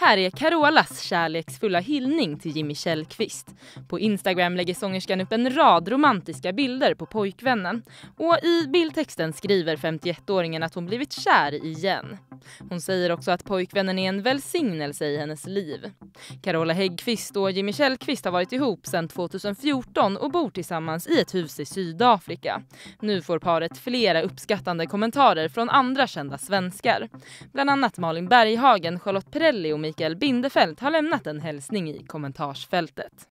Här är Carolas kärleksfulla hyllning till Jimmy Källqvist. På Instagram lägger sångerskan upp en rad romantiska bilder på pojkvännen. Och i bildtexten skriver 51-åringen att hon blivit kär igen. Hon säger också att pojkvännen är en välsignelse i hennes liv. Carola Häggkvist och Jimmy Källqvist har varit ihop sedan 2014 och bor tillsammans i ett hus i Sydafrika. Nu får paret flera uppskattande kommentarer från andra kända svenskar. Bland annat Malin Berghagen, Charlotte Perrelli och Mikael Bindefeld har lämnat en hälsning i kommentarsfältet.